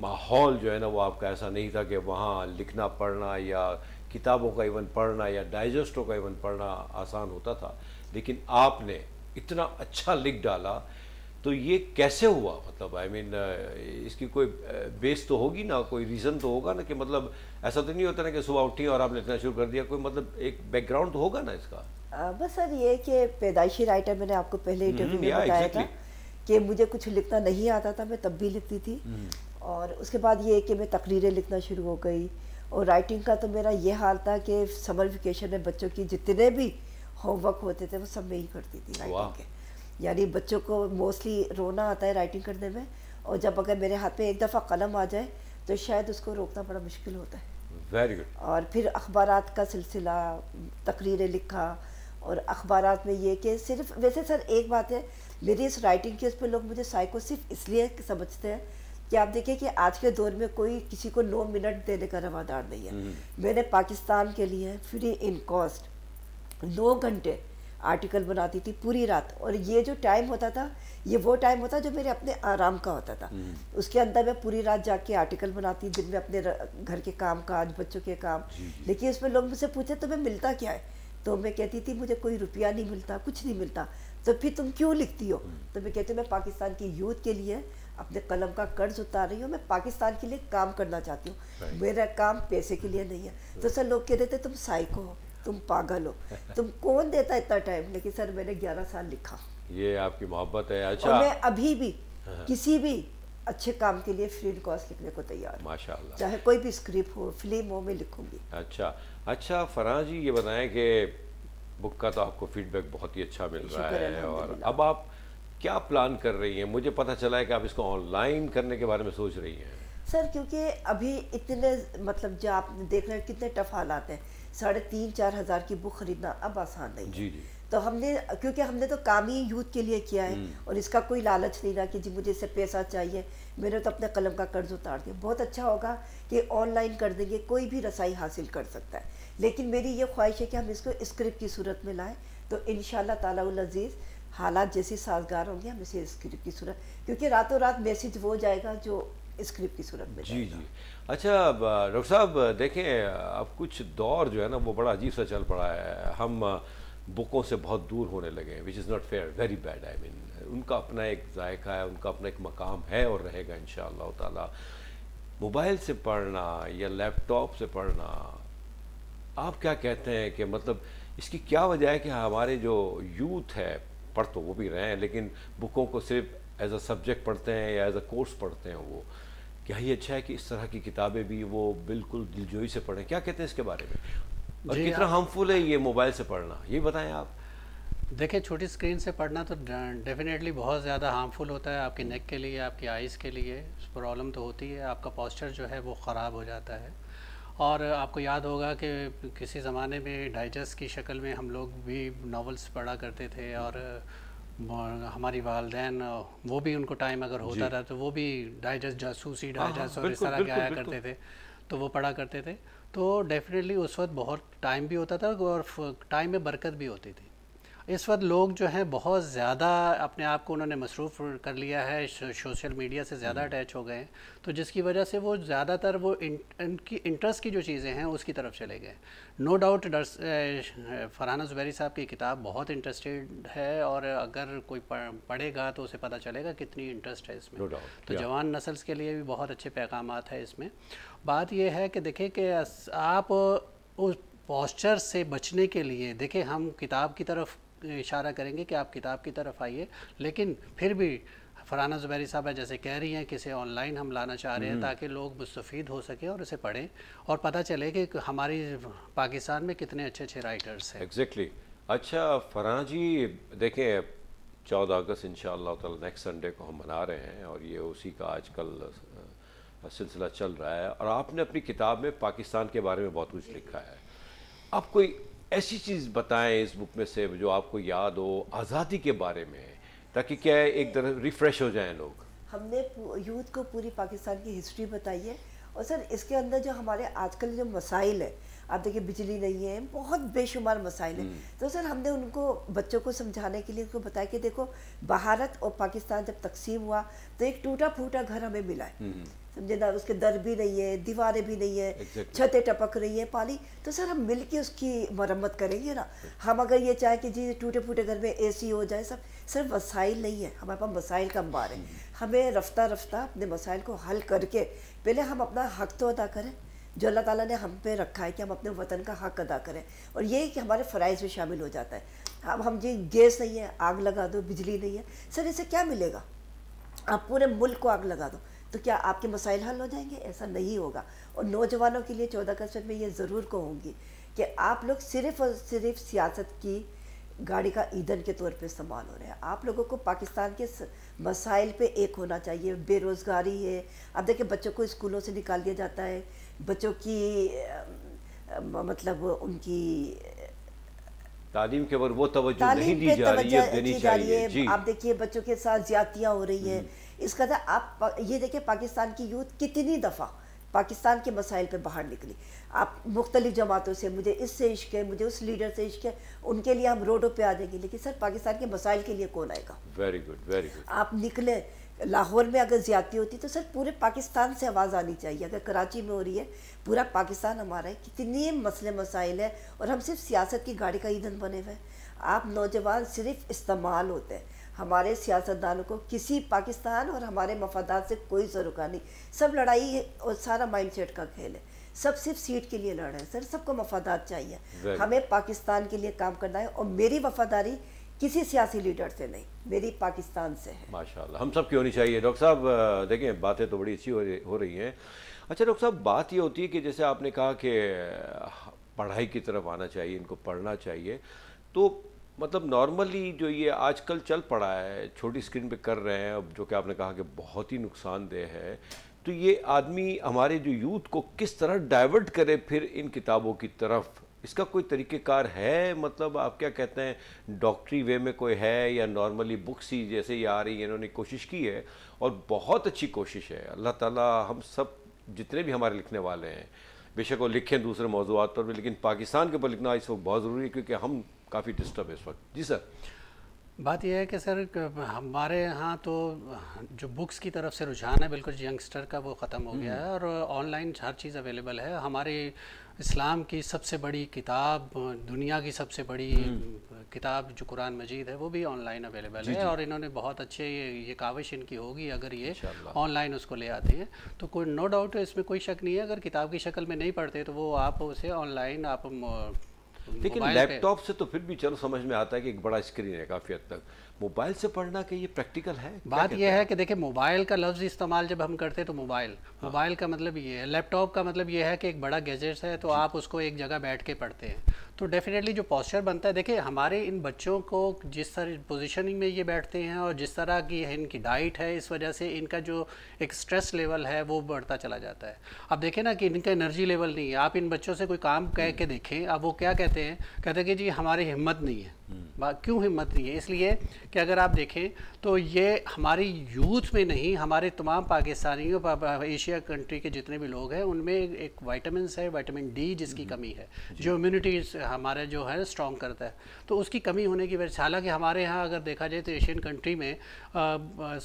माहौल जो है ना वो आपका ऐसा नहीं था कि वहाँ लिखना पढ़ना या किताबों का इवन पढ़ना या डाइजेस्टों का इवन पढ़ना आसान होता था लेकिन आपने इतना अच्छा लिख डाला तो ये कैसे हुआ मतलब आई I मीन mean, इसकी कोई बेस तो होगी ना कोई रीज़न तो होगा ना कि मतलब ऐसा तो नहीं होता ना कि सुबह उठी और आपने लिखना शुरू कर दिया कोई मतलब एक बैकग्राउंड तो होगा ना इसका आ, बस सर ये कि पैदाइशी राइटर मैंने आपको पहले इंटरव्यू हम्म, में बताया exactly. था कि मुझे कुछ लिखना नहीं आता था मैं तब भी लिखती थी हम्म। और उसके बाद ये कि मैं तकरीरें लिखना शुरू हो गई और राइटिंग का तो मेरा ये हाल था कि समर वेकेशन में बच्चों की जितने भी होमवर्क होते थे वो सब मैं ही करती थी राइटिंग के यानी बच्चों को मोस्टली रोना आता है राइटिंग करने में और जब अगर मेरे हाथ में एक दफ़ा कलम आ जाए तो शायद उसको रोकना बड़ा मुश्किल होता है वेरी गुड और फिर अखबार का सिलसिला तकरीरें लिखा और अखबार में ये कि सिर्फ वैसे सर एक बात है मेरी इस राइटिंग की उस पर लोग मुझे साइको सिर्फ इसलिए समझते हैं कि आप देखिए कि आज के दौर में कोई किसी को नौ मिनट देने का रवादार नहीं है हम्म। मैंने पाकिस्तान के लिए फ्री इन कॉस्ट दो घंटे आर्टिकल बनाती थी पूरी रात और ये जो टाइम होता था ये वो टाइम होता जो मेरे अपने आराम का होता था हम्म। उसके अंदर मैं पूरी रात जाके आर्टिकल बनाती दिन में अपने घर के काम काज बच्चों के काम लेकिन उसमें लोग मुझसे पूछे तुम्हें मिलता क्या है तो मैं कहती थी मुझे कोई रुपया नहीं मिलता कुछ नहीं मिलता तो फिर तुम क्यों लिखती हो हम्म। तो मैं कहती हूँ मैं पाकिस्तान की यूथ के लिए अपने कलम का कर्ज उतार रही हूँ मैं पाकिस्तान के लिए काम करना चाहती हूँ मेरा काम पैसे के लिए नहीं है तो सर लोग कह रहे थे तुम साइको हो तुम पागल हो [LAUGHS] तुम कौन देता इतना टाइम लेकिन सर मैंने ग्यारह साल लिखा ये आपकी मोहब्बत है अच्छा मैं अभी भी हाँ। किसी भी अच्छे काम के लिए फ्री कॉस्ट लिखने को तैयार माशाल्लाह चाहे कोई भी स्क्रिप्ट हो फिल्म हो मैं लिखूंगी अच्छा अच्छा फरहान जी ये बताएं कि बुक का तो आपको फीडबैक बहुत ही अच्छा मिल रहा है और अब आप क्या प्लान कर रही हैं मुझे पता चला है कि आप इसको ऑनलाइन करने के बारे में सोच रही हैं सर क्योंकि अभी इतने मतलब जो आप देख रहे हैं कितने टफ हालात हैं साढ़े तीन चार हज़ार की बुक खरीदना अब आसान नहीं जी जी तो हमने क्योंकि हमने तो काम ही यूथ के लिए किया है हम्म। और इसका कोई लालच नहीं रहा कि जी मुझे इससे पैसा चाहिए मैंने तो अपने कलम का कर्ज उतार दिया बहुत अच्छा होगा कि ऑनलाइन कर देंगे कोई भी रसाई हासिल कर सकता है लेकिन मेरी ये ख्वाहिश है कि हम इसको स्क्रिप्ट की सूरत में लाएँ तो इन ताला अजीज़ हालात जैसे साजगार होंगे हम इसे स्क्रिप्ट की सूरत क्योंकि रातों रात मैसेज वो जाएगा जो स्क्रिप्ट की सूरत में जी जी अच्छा डॉक्टर साहब देखें अब कुछ दौर जो है ना वो बड़ा अजीब सा चल पड़ा है हम बुकों से बहुत दूर होने लगे हैं which is not fair very bad I mean उनका अपना एक जायका है उनका अपना एक मकाम है और रहेगा इन ताला मोबाइल से पढ़ना या लैपटॉप से पढ़ना आप क्या कहते हैं कि मतलब इसकी क्या वजह है कि हमारे जो यूथ है पढ़ तो वो भी रहे हैं लेकिन बुकों को सिर्फ एज अ सब्जेक्ट पढ़ते हैं या एज अ कोर्स पढ़ते हैं वो क्या ही अच्छा है कि इस तरह की किताबें भी वो बिल्कुल दिलजोई से पढ़ें क्या कहते हैं इसके बारे में और कितना हार्मफुल है ये मोबाइल से पढ़ना ये बताएं आप देखिए छोटी स्क्रीन से पढ़ना तो डेफिनेटली बहुत ज़्यादा हार्मफुल होता है आपके नेक के लिए आपकी आइज़ के लिए प्रॉब्लम तो होती है आपका पॉस्चर जो है वो ख़राब हो जाता है और आपको याद होगा कि किसी ज़माने में डाइजेस्ट की शक्ल में हम लोग भी नावल्स पढ़ा करते थे और हमारी वालदेन वो भी उनको टाइम अगर होता रहा तो वो भी डाइजेस्ट जासूसी डाइजेस्ट और इस तरह के आया करते थे तो वो पढ़ा करते थे तो डेफिनेटली उस वक्त बहुत टाइम भी होता था और टाइम में बरकत भी होती थी इस वक्त लोग जो हैं बहुत ज़्यादा अपने आप को उन्होंने मसरूफ़ कर लिया है सोशल मीडिया से ज़्यादा हम्म। अटैच हो गए हैं तो जिसकी वजह से वो ज़्यादातर वो इनकी इंटरेस्ट की जो चीज़ें हैं उसकी तरफ चले गए नो डाउट फरहाना ज़ुबैरी साहब की किताब बहुत इंटरेस्टेड है और अगर कोई पढ़ेगा तो उसे पता चलेगा कितनी इंटरेस्ट है इसमें no तो जवान नसल्स के लिए भी बहुत अच्छे पैगाम है इसमें बात यह है कि देखिए कि आप उस पॉस्चर से बचने के लिए देखिए हम किताब की तरफ इशारा करेंगे कि आप किताब की तरफ आइए लेकिन फिर भी फरहाना ज़ुबैरी साहबा जैसे कह रही हैं कि इसे ऑनलाइन हम लाना चाह रहे हैं हम्म। ताकि लोग मुस्तफ़ हो सके और इसे पढ़ें और पता चले कि हमारी पाकिस्तान में कितने अच्छे अच्छे राइटर्स हैं एग्जैक्टली exactly. अच्छा फरहाना जी देखें चौदह अगस्त इन नेक्स्ट संडे को हम मना रहे हैं और ये उसी का आजकल सिलसिला चल रहा है और आपने अपनी किताब में पाकिस्तान के बारे में बहुत कुछ लिखा है अब कोई ऐसी चीज़ बताएं इस बुक में से जो आपको याद हो आज़ादी के बारे में ताकि क्या है एक तरह रिफ़्रेश हो जाएं लोग हमने यूथ को पूरी पाकिस्तान की हिस्ट्री बताई है और सर इसके अंदर जो हमारे आजकल जो मसाइल है आप देखिए बिजली नहीं है बहुत बेशुमार मसाइल है हम्म। तो सर हमने उनको बच्चों को समझाने के लिए उनको बताया कि देखो भारत और पाकिस्तान जब तकसीम हुआ तो एक टूटा फूटा घर हमें मिला है हम्म। समझे ना उसके दर भी नहीं है दीवारें भी नहीं है exactly. छतें टपक रही है पानी तो सर हम मिल के उसकी मरम्मत करेंगे ना हम अगर ये चाहें कि जी टूटे फूटे घर में एसी हो जाए सब सर वसाइल नहीं है हमारे पास वसाइल का अंबार है हम्म। हमें रफ्ता रफ्ता अपने मसाइल को हल करके पहले हम अपना हक तो अदा करें जो अल्लाह ताला ने हम पे रखा है कि हम अपने वतन का हक अदा करें और ये कि हमारे फ़राइज़ में शामिल हो जाता है अब हम जी गैस नहीं है आग लगा दो बिजली नहीं है सर इसे क्या मिलेगा आप पूरे मुल्क को आग लगा दो तो क्या आपके मसाइल हल हो जाएंगे ऐसा नहीं होगा और नौजवानों के लिए चौदह अगस्त में ये ज़रूर कहूँगी कि आप लोग सिर्फ और सिर्फ सियासत की गाड़ी का ईंधन के तौर पे इस्तेमाल हो रहा है आप लोगों को पाकिस्तान के मसाइल पे एक होना चाहिए बेरोज़गारी है अब देखिए बच्चों को स्कूलों से निकाल दिया जाता है बच्चों की मतलब उनकी तालीम के ऊपर वो तवज्जो नहीं दी जा रही है आप देखिए बच्चों के साथ ज्यादतियाँ हो रही हैं इस कदर आप ये देखें पाकिस्तान की यूथ कितनी दफ़ा पाकिस्तान के मसाइल पे बाहर निकली आप मुख्तलिफ जमातों से मुझे इससे इश्क है मुझे उस लीडर से इश्क है उनके लिए हम रोडों पे आ जाएंगे लेकिन सर पाकिस्तान के मसाइल के लिए कौन आएगा वेरी गुड वेरी गुड आप निकले लाहौर में अगर ज़्यादा होती तो सर पूरे पाकिस्तान से आवाज़ आनी चाहिए अगर कराची में हो रही है पूरा पाकिस्तान हमारा है कितने मसले मसाइल है और हम सिर्फ सियासत की गाड़ी का ईंधन बने हुए हैं आप नौजवान सिर्फ इस्तेमाल होते हैं हमारे सियासतदानों को किसी पाकिस्तान और हमारे मफादात से कोई सरोकार नहीं सब लड़ाई और सारा माइंड सेट का खेल है सब सिर्फ सीट के लिए लड़ रहे हैं सर सबको मफादात चाहिए हमें पाकिस्तान के लिए काम करना है और मेरी वफादारी किसी सियासी लीडर से नहीं मेरी पाकिस्तान से है माशाल्लाह हम सब क्यों नहीं चाहिए डॉक्टर साहब देखें बातें तो बड़ी अच्छी हो रही हैं अच्छा डॉक्टर साहब बात ये होती है कि जैसे आपने कहा कि पढ़ाई की तरफ आना चाहिए इनको पढ़ना चाहिए तो मतलब नॉर्मली जो ये आजकल चल पड़ा है छोटी स्क्रीन पे कर रहे हैं अब जो कि आपने कहा कि बहुत ही नुकसानदेह है तो ये आदमी हमारे जो यूथ को किस तरह डाइवर्ट करे फिर इन किताबों की तरफ इसका कोई तरीक़ेकार है मतलब आप क्या कहते हैं डॉक्टरी वे में कोई है या नॉर्मली बुक्स ही जैसे ये आ रही है इन्होंने कोशिश की है और बहुत अच्छी कोशिश है अल्लाह ताला हम सब जितने भी हमारे लिखने वाले हैं बेशक वो लिखें दूसरे मौजूद पर भी लेकिन पाकिस्तान के ऊपर लिखना इस वक्त बहुत ज़रूरी है क्योंकि हम काफ़ी डिस्टर्ब है इस वक्त जी सर बात यह है कि सर हमारे यहाँ तो जो बुक्स की तरफ से रुझान है बिल्कुल यंगस्टर का वो ख़त्म हो गया है हम्म। और ऑनलाइन हर चीज़ अवेलेबल है हमारे इस्लाम की सबसे बड़ी किताब दुनिया की सबसे बड़ी हम्म। किताब जो कुरान मजीद है वो भी ऑनलाइन अवेलेबल है और इन्होंने बहुत अच्छे ये ये काविश इनकी होगी अगर ये ऑनलाइन उसको ले आते हैं तो कोई नो डाउट इसमें कोई शक नहीं है अगर किताब की शक्ल में नहीं पढ़ते तो वो आप उसे ऑनलाइन आप लेकिन लैपटॉप से तो फिर भी चलो समझ में आता है कि एक बड़ा स्क्रीन है काफ़ी हद तक मोबाइल से पढ़ना कि ये प्रैक्टिकल है बात यह है, है कि देखिए मोबाइल का लफ्ज़ इस्तेमाल जब हम करते हैं तो मोबाइल हाँ। मोबाइल का मतलब ये है लैपटॉप का मतलब ये है कि एक बड़ा गैजेट्स है तो आप उसको एक जगह बैठ के पढ़ते हैं तो डेफिनेटली जो पॉस्चर बनता है देखिए हमारे इन बच्चों को जिस तरह पोजीशनिंग में ये बैठते हैं और जिस तरह की है इनकी डाइट है इस वजह से इनका जो एक स्ट्रेस लेवल है वो बढ़ता चला जाता है अब देखें ना कि इनका एनर्जी लेवल नहीं है आप इन बच्चों से कोई काम कह के देखें अब वो क्या कहते हैं कहते हैं कि जी हमारी हिम्मत नहीं है हम्म। क्यों हिम्मत नहीं है इसलिए कि अगर आप देखें तो ये हमारी यूथ में नहीं हमारे तमाम पाकिस्तानियों एशिया कंट्री के जितने भी लोग हैं उनमें एक वाइटामस है वाइटामिन डी जिसकी हम्म। कमी है जो इम्यूनिटी हमारे जो है स्ट्रॉन्ग करता है तो उसकी कमी होने की वजह से हालांकि हमारे यहाँ अगर देखा जाए तो एशियन कंट्री में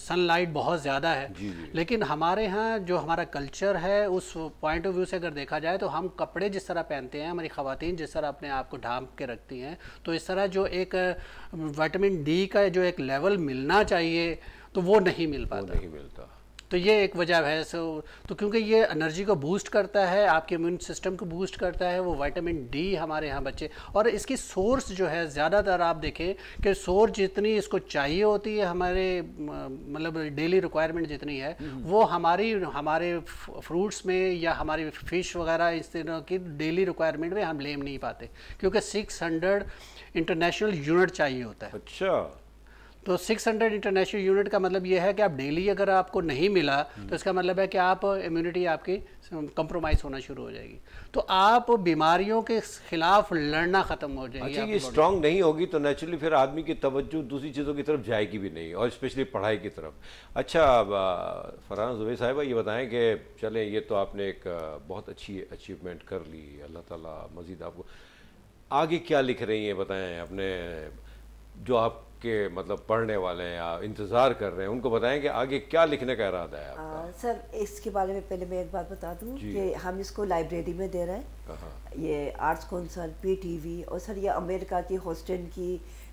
सनलाइट बहुत ज़्यादा है जी जी। लेकिन हमारे यहाँ जो हमारा कल्चर है उस पॉइंट ऑफ व्यू से अगर देखा जाए तो हम कपड़े जिस तरह पहनते हैं हमारी खातन जिस तरह अपने आप को ढांप के रखती हैं तो इस तरह जो एक वाइटामिन डी का जो एक लेवल मिलना चाहिए तो वो नहीं मिल पाता नहीं मिलता तो ये एक वजह है सो तो क्योंकि ये एनर्जी को बूस्ट करता है आपके इम्यून सिस्टम को बूस्ट करता है वो वाइटामिन डी हमारे यहाँ बच्चे और इसकी सोर्स जो है ज़्यादातर आप देखें कि सोर्स जितनी इसको चाहिए होती है हमारे मतलब डेली रिक्वायरमेंट जितनी है हम्म। वो हमारी हमारे फ्रूट्स में या हमारी फ़िश वगैरह इस तरह की डेली रिक्वायरमेंट में हम ले नहीं पाते क्योंकि सिक्स हंड्रेड इंटरनेशनल यूनिट चाहिए होता है अच्छा तो 600 इंटरनेशनल यूनिट का मतलब ये है कि आप डेली अगर आपको नहीं मिला तो इसका मतलब है कि आप इम्यूनिटी आपकी कंप्रोमाइज़ होना शुरू हो जाएगी तो आप बीमारियों के खिलाफ लड़ना ख़त्म हो जाएगी अच्छा ये स्ट्रांग नहीं होगी तो नेचुरली फिर आदमी की तवज्जो दूसरी चीज़ों की तरफ जाएगी भी नहीं और स्पेशली पढ़ाई की तरफ अच्छा फरहान जुबे साहिबा ये बताएं कि चलें ये तो आपने एक बहुत अच्छी अचीवमेंट कर ली अल्लाह ताला मज़ीद आपको आगे क्या लिख रही हैं बताएं अपने जो आप के मतलब पढ़ने वाले हैं या इंतज़ार कर रहे हैं उनको बताएं कि आगे क्या लिखने का इरादा है आपका? आ, सर इसके बारे में पहले मैं एक बात बता दूं कि हम इसको लाइब्रेरी में दे रहे हैं हाँ। ये आर्ट्स कौंसल पीटीवी और सर ये अमेरिका की होस्टन की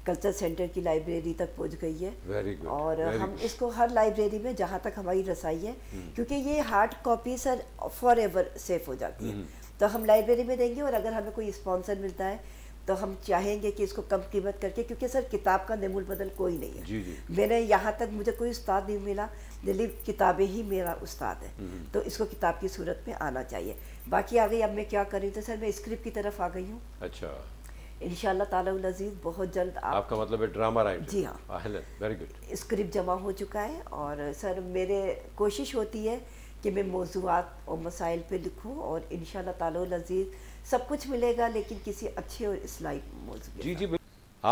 कल्चर सेंटर की लाइब्रेरी तक पहुंच गई है वेरी गुड और वेरी हम good. इसको हर लाइब्रेरी में जहाँ तक हमारी रसाई है हम्म। क्योंकि ये hard copy sir forever safe हो जाती है हम्म। तो हम लाइब्रेरी में देंगे और अगर हमें कोई स्पॉन्सर मिलता है तो हम चाहेंगे कि इसको कम कीमत करके क्योंकि सर किताब का नमूल बदल कोई नहीं है जी जी। मैंने यहाँ तक मुझे कोई उस्ताद नहीं मिला दिलीप किताबें ही मेरा उस्ताद है हम्म। तो इसको किताब की सूरत में आना चाहिए बाकी आ गई अब मैं क्या कर रही हूँ तो सर मैं स्क्रिप्ट की तरफ आ गई हूँ अच्छा इन तालाजीज बहुत जल्द आप... आपका मतलब है ड्रामा राइटर जी हाँ वेरी गुड स्क्रिप्ट जमा हो चुका है और सर मेरे कोशिश होती है कि मैं मौजूद और मसाइल पर लिखूँ और इन तालाजीज़ सब कुछ मिलेगा लेकिन किसी अच्छे और इस्लाई मौजूद जी जी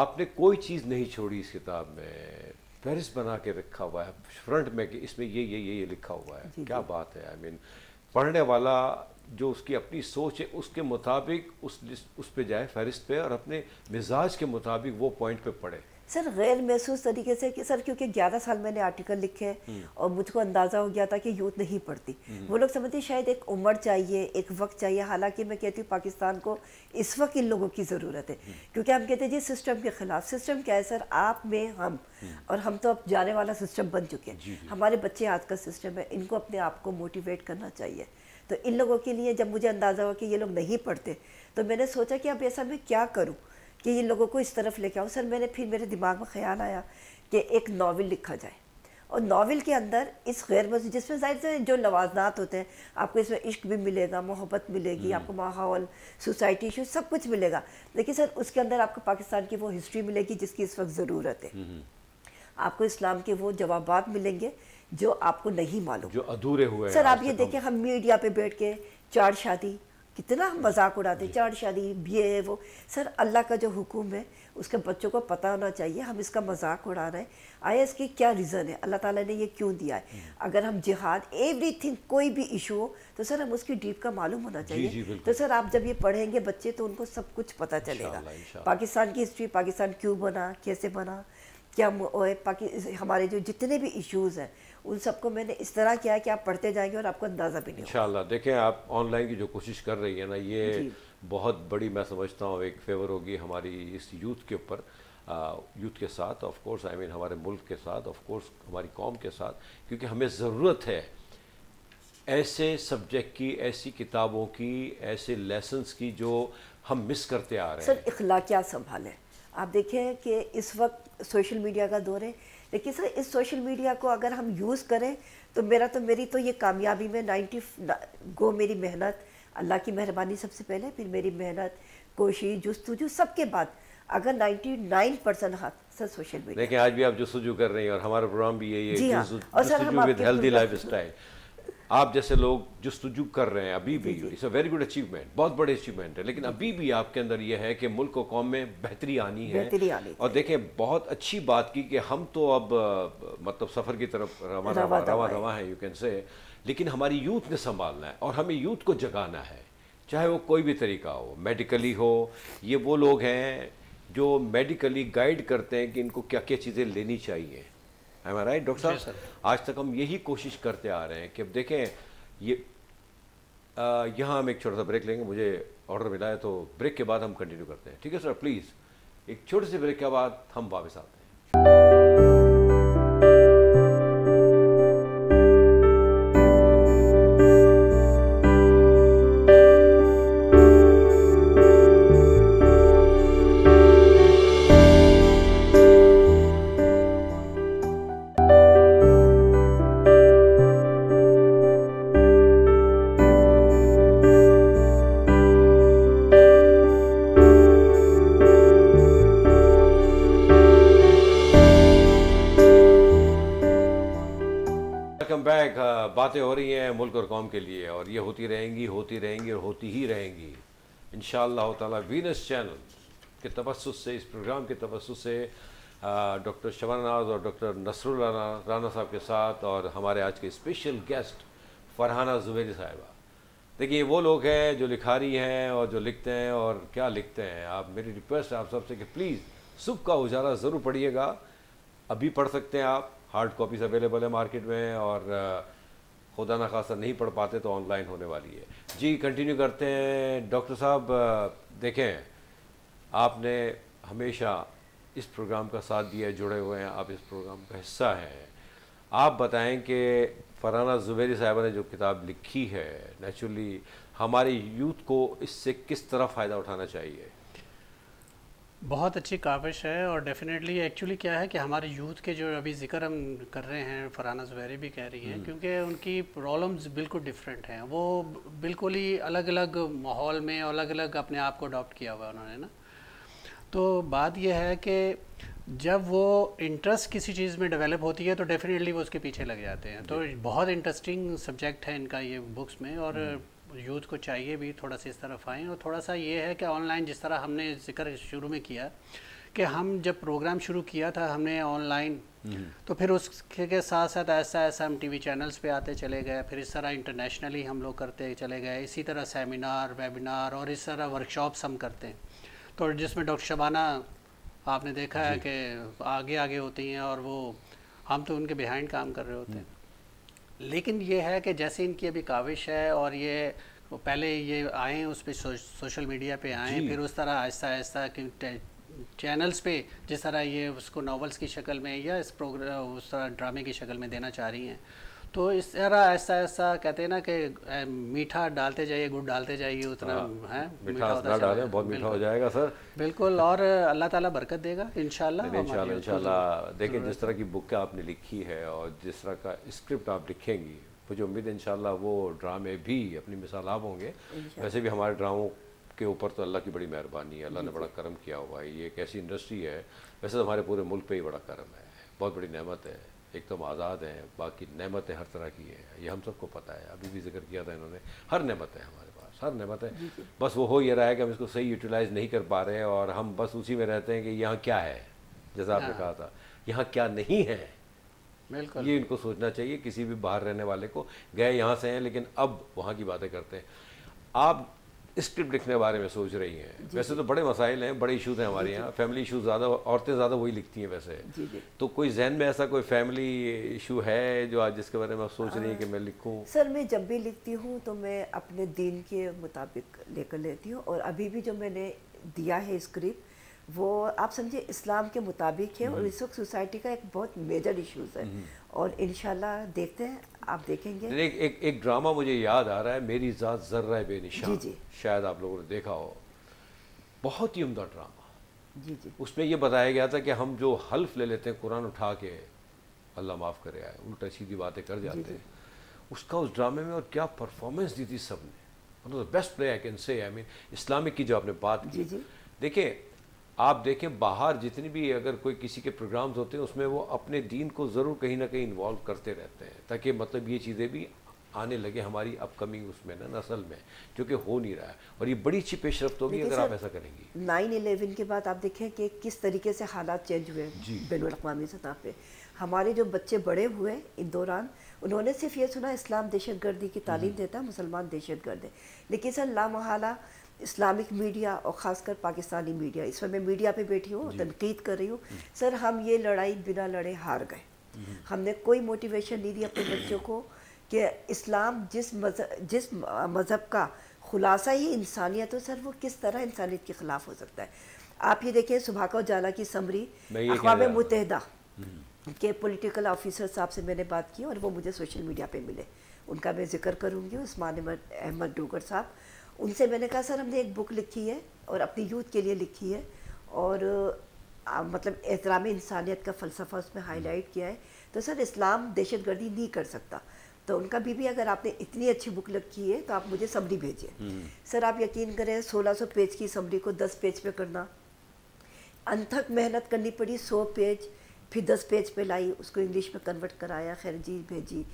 आपने कोई चीज़ नहीं छोड़ी इस किताब में फहरिस बना के रखा हुआ है फ्रंट में कि इसमें ये ये ये ये लिखा हुआ है जी, क्या जी. बात है आई I मीन mean, पढ़ने वाला जो उसकी अपनी सोच है उसके मुताबिक उस उस पर जाए फहरिस्त पे और अपने मिजाज के मुताबिक वो पॉइंट पे पढ़े सर गैर महसूस तरीके से कि सर क्योंकि 11 साल मैंने आर्टिकल लिखे हम्म। और मुझको अंदाज़ा हो गया था कि यूथ नहीं पढ़ती हम्म। वो लोग समझते शायद एक उम्र चाहिए एक वक्त चाहिए हालांकि मैं कहती हूँ पाकिस्तान को इस वक्त इन लोगों की ज़रूरत है हम्म। क्योंकि हम कहते हैं जी सिस्टम के ख़िलाफ़ सिस्टम क्या है सर आप में हम और हम तो अब जाने वाला सिस्टम बन चुके हैं हमारे बच्चे आज का सिस्टम है इनको अपने आप को मोटिवेट करना चाहिए तो इन लोगों के लिए जब मुझे अंदाज़ा हुआ कि ये लोग नहीं पढ़ते तो मैंने सोचा कि अब ऐसा मैं क्या करूँ कि इन लोगों को इस तरफ लेके आओ सर मैंने फिर मेरे दिमाग में ख्याल आया कि एक नावल लिखा जाए और नावल के अंदर इस गैर मजहब जिसमें जाहिर से जो लवाजनात होते हैं आपको इसमें इश्क भी मिलेगा मोहब्बत मिलेगी हम्म। आपको माहौल सोसाइटी इशू सब कुछ मिलेगा लेकिन सर उसके अंदर आपको पाकिस्तान की वो हिस्ट्री मिलेगी जिसकी इस वक्त ज़रूरत है हम्म। आपको इस्लाम के वो जवाब मिलेंगे जो आपको नहीं मालूम जो अधूरे हुए सर आप ये देखें हम मीडिया पे बैठ के चार शादी कितना हम मजाक उड़ाते हैं चार शादी भी वो सर अल्लाह का जो हुक्म है उसके बच्चों को पता होना चाहिए हम इसका मजाक उड़ा रहे हैं आया इसकी क्या रीज़न है अल्लाह ताला ने ये क्यों दिया है हम्म। अगर हम जिहाद एवरीथिंग कोई भी इशू हो तो सर हम उसकी डीप का मालूम होना चाहिए जी, जी, तो सर आप जब ये पढ़ेंगे बच्चे तो उनको सब कुछ पता चलेगा पाकिस्तान की हिस्ट्री पाकिस्तान क्यों बना कैसे बना क्या हमारे जो जितने भी इशूज़ हैं उन सबको मैंने इस तरह किया कि आप पढ़ते जाएंगे और आपको अंदाज़ा भी नहीं इंशाल्लाह देखें आप ऑनलाइन की जो कोशिश कर रही है ना ये बहुत बड़ी मैं समझता हूँ एक फेवर होगी हमारी इस यूथ के ऊपर यूथ के साथ ऑफ कोर्स आई मीन हमारे मुल्क के साथ ऑफ कोर्स हमारी कॉम के साथ क्योंकि हमें ज़रूरत है ऐसे सब्जेक्ट की ऐसी किताबों की ऐसे लेसन्स की जो हम मिस करते आ रहे हैं सर इखलाकियात संभालें आप देखें कि इस वक्त सोशल मीडिया का दौर है लेकिन सर इस सोशल मीडिया को अगर हम यूज़ करें तो मेरा तो मेरी तो ये कामयाबी में नाइन्टी गो मेरी मेहनत अल्लाह की मेहरबानी सबसे पहले फिर मेरी मेहनत कोशिश जस्तुजू सबके बाद अगर 99 परसेंट हाथ सर सोशल मीडिया लेकिन आज भी आप जस्तुजू कर रहे हैं और हमारा प्रोग्राम भी यही है जी हाँ और सर हम हेल्दी लाइफ स्टाइल आप जैसे लोग जस्तुजु कर रहे हैं अभी भी it's a very good achievement बहुत बड़े अचीवमेंट है लेकिन अभी भी आपके अंदर यह है कि मुल्क और कौम में बेहतरी आनी है बेहतरी आनी और देखें बहुत अच्छी बात की कि हम तो अब मतलब सफ़र की तरफ रवा रवा रवा रवा है यू कैन से लेकिन हमारी यूथ ने संभालना है और हमें यूथ को जगाना है चाहे वो कोई भी तरीका हो मेडिकली हो ये वो लोग हैं जो मेडिकली गाइड करते हैं कि इनको क्या क्या चीज़ें लेनी चाहिए एम आई राइट डॉक्टर साहब आज तक हम यही कोशिश करते आ रहे हैं कि अब देखें ये यहाँ हम एक छोटा सा ब्रेक लेंगे मुझे ऑर्डर मिला है तो ब्रेक के बाद हम कंटिन्यू करते हैं ठीक है सर प्लीज़ एक छोटे से ब्रेक के बाद हम वापस आते हैं ये होती रहेंगी होती रहेंगी और होती ही रहेंगी इन ताला वीनस चैनल के तबसस से इस प्रोग्राम के तबसस से डॉक्टर शवरनाज और डॉक्टर नसरुल्ला राना साहब के साथ और हमारे आज के स्पेशल गेस्ट फरहाना जुबेरी साहिबा देखिए वो लोग हैं जो लिखारी हैं और जो लिखते हैं और क्या लिखते हैं आप मेरी रिक्वेस्ट है आप सबसे कि प्लीज़ सुबह का उजाला ज़रूर पढ़िएगा अभी पढ़ सकते हैं आप हार्ड कॉपीज़ अवेलेबल है मार्केट में और खुदा ना खासा नहीं पढ़ पाते तो ऑनलाइन होने वाली है जी कंटिन्यू करते हैं डॉक्टर साहब देखें आपने हमेशा इस प्रोग्राम का साथ दिया है जुड़े हुए हैं आप इस प्रोग्राम का हिस्सा हैं आप बताएं कि फराना ज़ुबेरी साहबा ने जो किताब लिखी है नेचुरली हमारे यूथ को इससे किस तरह फ़ायदा उठाना चाहिए बहुत अच्छी काविश है और डेफिनेटली एक्चुअली क्या है कि हमारे यूथ के जो अभी जिक्र हम कर रहे हैं फरहाना जुबैरी भी कह रही हैं हम्म। क्योंकि उनकी प्रॉब्लम्स बिल्कुल डिफरेंट हैं वो बिल्कुल ही अलग अलग माहौल में अलग अलग अपने आप को अडॉप्ट किया हुआ है उन्होंने ना तो बात यह है कि जब वो इंटरेस्ट किसी चीज़ में डेवलप होती है तो डेफिनेटली वो उसके पीछे लग जाते हैं तो बहुत इंटरेस्टिंग सब्जेक्ट है इनका ये बुक्स में और हम्म। यूथ को चाहिए भी थोड़ा सा इस तरफ आएँ और थोड़ा सा ये है कि ऑनलाइन जिस तरह हमने जिक्र शुरू में किया कि हम जब प्रोग्राम शुरू किया था हमने ऑनलाइन हम्म। तो फिर उसके के साथ साथ ऐसा ऐसा हम टीवी चैनल्स पे आते चले गए फिर इस तरह इंटरनेशनली हम लोग करते चले गए इसी तरह सेमिनार वेबिनार और इस तरह वर्कशॉप्स हम करते हैं तो जिसमें डॉक्टर शबाना आपने देखा है कि आगे आगे होती हैं और वो हम तो उनके बिहाइंड काम कर रहे होते हैं लेकिन ये है कि जैसे इनकी अभी काविश है और ये पहले ये आए उस पर सो, सोशल मीडिया पे आए फिर उस तरह आहिस्ता आहिस्ता चैनल्स पे जिस तरह ये उसको नावल्स की शक्ल में या इस प्रोग्राम उस तरह ड्रामे की शक्ल में देना चाह रही हैं तो इस तरह ऐसा ऐसा कहते हैं ना कि मीठा डालते जाइए गुड़ डालते जाइए उतना हाँ, है मीठा उतना डालें बहुत मीठा हो जाएगा सर बिल्कुल और अल्लाह ताला बरकत देगा इन इनशाला देखिए जिस तरह की बुक आपने लिखी है और जिस तरह का स्क्रिप्ट आप लिखेंगी मुझे उम्मीद है इनशाला वो ड्रामे भी अपनी मिसाल आप होंगे वैसे भी हमारे ड्रामों के ऊपर तो अल्लाह की बड़ी मेहरबानी है अल्लाह ने बड़ा करम किया हुआ है ये एक ऐसी इंडस्ट्री है वैसे तो हमारे पूरे मुल्क पे ही बड़ा करम है बहुत बड़ी नहमत है एक तो हम आज़ाद हैं बाकी नमतें हर तरह की हैं ये हम सबको पता है अभी भी जिक्र किया था इन्होंने हर नमत है हमारे पास हर नमत है बस वो हो ये रहा है कि हम इसको सही यूटिलाइज़ नहीं कर पा रहे हैं और हम बस उसी में रहते हैं कि यहाँ क्या है जैसा आपने हाँ। कहा था यहाँ क्या नहीं है बिल्कुल ये इनको सोचना चाहिए किसी भी बाहर रहने वाले को गए यहाँ से हैं लेकिन अब वहाँ की बातें करते हैं आप स्क्रिप्ट लिखने के बारे में सोच रही हैं वैसे तो बड़े मसाइल हैं बड़े इशूज़ हैं हमारे यहाँ फैमिली इशू ज़्यादा औरतें ज़्यादा वही लिखती हैं वैसे जी जी। तो कोई जहन में ऐसा कोई फैमिली इशू है जो आज जिसके बारे में आप सोच रही हैं कि मैं लिखूँ सर मैं जब भी लिखती हूँ तो मैं अपने दिन के मुताबिक लेकर लेती हूँ और अभी भी जो मैंने दिया है स्क्रिप्ट वो आप समझिए इस्लाम के मुताबिक है और हम्म। इस वक्त सोसाइटी का एक बहुत मेजर इशूज़ है हम्म। और इन देखते हैं आप देखेंगे एक एक एक ड्रामा मुझे याद आ रहा है मेरी ज़ात जर्रा बेनिशान जी जी शायद आप लोगों ने देखा हो बहुत ही उमदा ड्रामा जी जी उसमें यह बताया गया था कि हम जो हल्फ ले लेते हैं कुरान उठा के अल्लाह माफ़ करे आए उल्टा सीधी बातें कर जाते जी जी। हैं उसका उस ड्रामे में और क्या परफॉर्मेंस दी थी सब ने best play I can say I mean Islamic की जो आपने बात की देखिए आप देखें बाहर जितनी भी अगर कोई किसी के प्रोग्राम्स होते हैं उसमें वो अपने दीन को ज़रूर कहीं ना कहीं इन्वॉल्व करते रहते हैं ताकि मतलब ये चीज़ें भी आने लगे हमारी अपकमिंग उसमें ना नसल में जो कि हो नहीं रहा है और ये बड़ी अच्छी पेशरफ होगी अगर आप ऐसा करेंगी नाइन एलेवन के बाद आप देखें कि किस तरीके से हालात चेंज हुए बैन अवी सतह पर हमारे जो बच्चे बड़े हुए इन दौरान उन्होंने सिर्फ ये सुना इस्लाम दहशत गर्दी की तालीम हम्म। देता है मुसलमान दहशत गर्द है लेकिन सर लामा इस्लामिक मीडिया और ख़ासकर पाकिस्तानी मीडिया इस मैं मीडिया पे बैठी हूँ तनकीद कर रही हूँ हम्म। सर हम ये लड़ाई बिना लड़े हार गए हम्म। हमने कोई मोटिवेशन नहीं दी अपने बच्चों को कि इस्लाम जिस मज़ जिस मज़हब का खुलासा ही इंसानियत हो सर वो किस तरह इंसानियत के ख़िलाफ़ हो सकता है आप ये देखें सुबह का उजाला की समरी अकवा मुतहदा हम्म। के पोलिटिकल ऑफिसर साहब से मैंने बात की और वो मुझे सोशल मीडिया पर मिले उनका मैं जिक्र करूँगी उस्मान अहमद डोगर साहब उनसे मैंने कहा सर हमने एक बुक लिखी है और अपनी यूथ के लिए लिखी है और आ, मतलब एहतराम इंसानियत का फ़लसफ़ा उसमें हाईलाइट किया है तो सर इस्लाम दहशत गर्दी नहीं कर सकता तो उनका बीबी अगर आपने इतनी अच्छी बुक लिखी है तो आप मुझे समरी भेजिए हम्म। सर आप यकीन करें 1600 पेज की समरी को 10 पेज पे करना अनथक मेहनत करनी पड़ी 100 पेज फिर 10 पेज पे लाई उसको इंग्लिश में कन्वर्ट कराया खैर जी भेजी